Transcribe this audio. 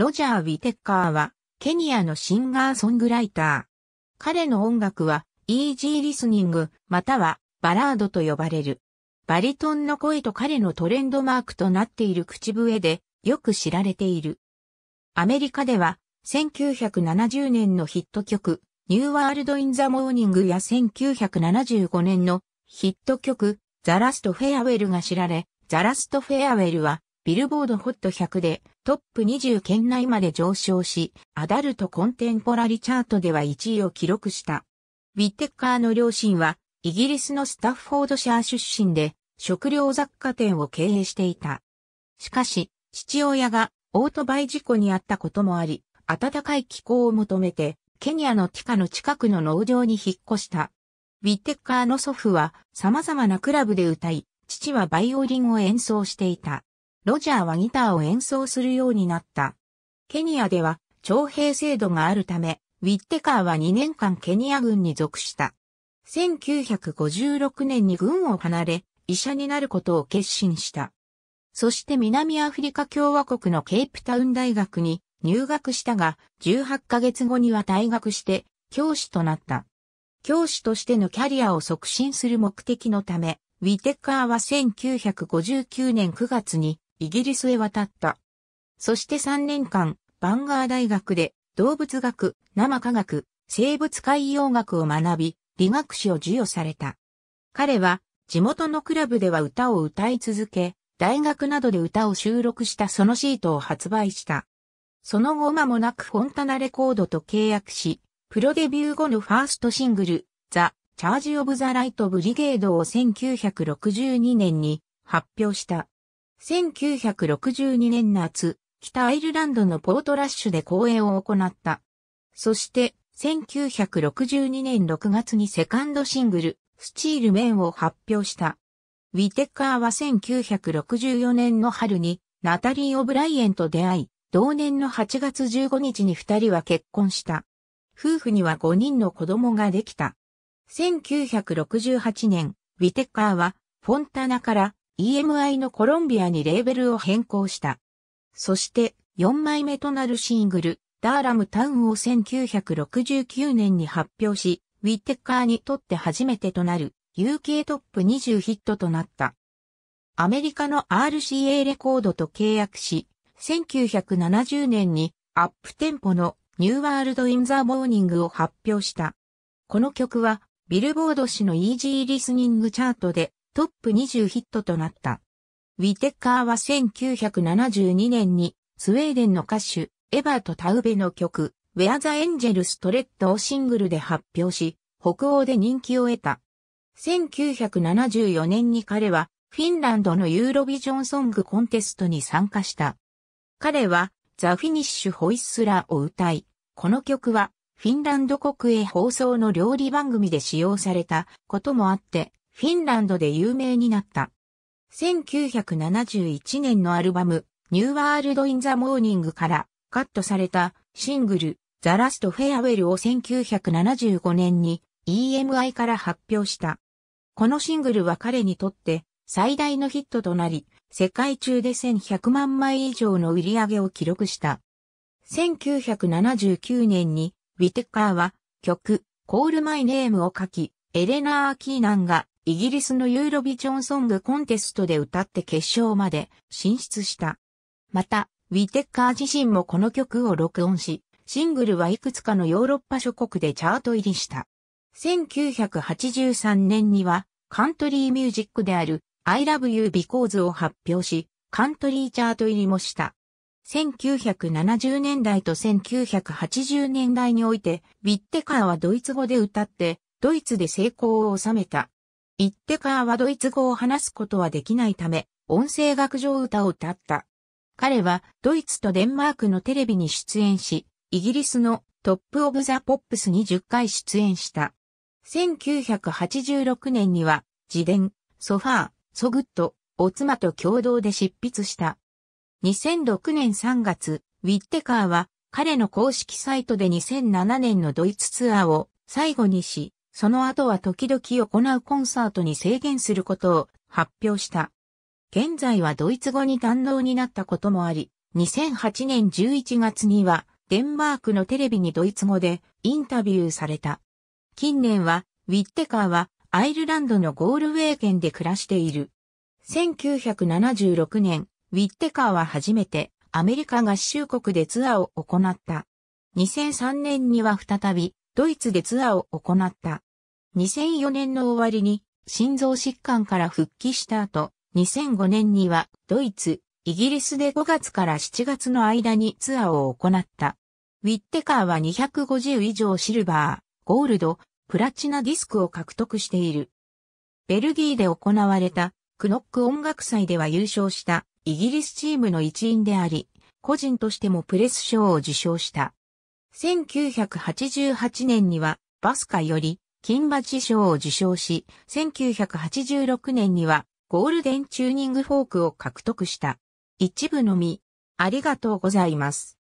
ロジャー・ウィテッカーは、ケニアのシンガーソングライター。彼の音楽は、イージーリスニング、または、バラードと呼ばれる。バリトンの声と彼のトレンドマークとなっている口笛で、よく知られている。アメリカでは、1970年のヒット曲、ニューワールド・イン・ザ・モーニングや1975年のヒット曲、ザ・ラスト・フェアウェルが知られ、ザ・ラスト・フェアウェルはビルボードホット100でトップ20圏内まで上昇し、アダルトコンテンポラリチャートでは1位を記録した。ウィッテッカーの両親は、イギリスのスタッフォードシャー出身で、食料雑貨店を経営していた。しかし、父親がオートバイ事故に遭ったこともあり、暖かい気候を求めて、ケニアのティカの近くの農場に引っ越した。ウィッテッカーの祖父は様々なクラブで歌い、父はバイオリンを演奏していた。ロジャーはギターを演奏するようになった。ケニアでは徴兵制度があるため、ウィッテカーは2年間ケニア軍に属した。1956年に軍を離れ、医者になることを決心した。そして南アフリカ共和国のケープタウン大学に入学したが、18ヶ月後には退学して教師となった。教師としてのキャリアを促進する目的のため、ウィテカーは1959年9月にイギリスへ渡った。そして3年間、バンガー大学で動物学、生科学、生物海洋学を学び、理学士を授与された。彼は地元のクラブでは歌を歌い続け、大学などで歌を収録したそのシートを発売した。その後間もなくフォンタナレコードと契約し、プロデビュー後のファーストシングル、ザ・チャージ・オブ・ザ・ライト・ブリゲードを1962年に発表した。1962年夏、北アイルランドのポートラッシュで公演を行った。そして、1962年6月にセカンドシングル、スチールメンを発表した。ウィテッカーは1964年の春に、ナタリー・オブライエンと出会い、同年の8月15日に二人は結婚した。夫婦には5人の子供ができた。1968年、ウィテッカーは、フォンタナから EMI のコロンビアにレーベルを変更した。そして4枚目となるシングル、ダーラムタウンを1969年に発表し、ウィッテッカーにとって初めてとなる UK トップ20ヒットとなった。アメリカの RCA レコードと契約し、1970年にアップテンポのニューワールド・イン・ザ・モーニングを発表した。この曲はビルボード誌のイージーリスニングチャートでトップ20ヒットとなった。ウィテッカーは1972年にスウェーデンの歌手エバート・タウベの曲 Where the Angels Tread をシングルで発表し、北欧で人気を得た。1974年に彼はフィンランドのユーロビジョンソングコンテストに参加した。彼はザ・フィニッシュ・ホイッスラーを歌い、この曲はフィンランド国営放送の料理番組で使用されたこともあって、フィンランドで有名になった。1971年のアルバム、ニューワールド・イン・ザ・モーニングからカットされたシングル、ザ・ラスト・フェアウェルを1975年に EMI から発表した。このシングルは彼にとって最大のヒットとなり、世界中で1100万枚以上の売り上げを記録した。1979年に、ウィテッカーは曲、コールマイネームを書き、エレナー・キーナンがイギリスのユーロビジョンソングコンテストで歌って決勝まで進出した。また、ウィテッカー自身もこの曲を録音し、シングルはいくつかのヨーロッパ諸国でチャート入りした。1983年には、カントリーミュージックである I Love You Because を発表し、カントリーチャート入りもした。1970年代と1980年代において、ィッテカーはドイツ語で歌って、ドイツで成功を収めた。イッテカーはドイツ語を話すことはできないため、音声学上歌を歌った。彼はドイツとデンマークのテレビに出演し、イギリスのトップオブザポップスに10回出演した。1986年には、自伝、ソファー、ソグッドお妻と共同で執筆した。2006年3月、ウィッテカーは彼の公式サイトで2007年のドイツツアーを最後にし、その後は時々行うコンサートに制限することを発表した。現在はドイツ語に堪能になったこともあり、2008年11月にはデンマークのテレビにドイツ語でインタビューされた。近年はウィッテカーはアイルランドのゴールウェー県で暮らしている。1976年、ウィッテカーは初めてアメリカ合衆国でツアーを行った。2003年には再びドイツでツアーを行った。2004年の終わりに心臓疾患から復帰した後、2005年にはドイツ、イギリスで5月から7月の間にツアーを行った。ウィッテカーは250以上シルバー、ゴールド、プラチナディスクを獲得している。ベルギーで行われたクノック音楽祭では優勝したイギリスチームの一員であり、個人としてもプレス賞を受賞した。1988年にはバスカより金馬辞賞を受賞し、1986年にはゴールデンチューニングフォークを獲得した。一部のみ、ありがとうございます。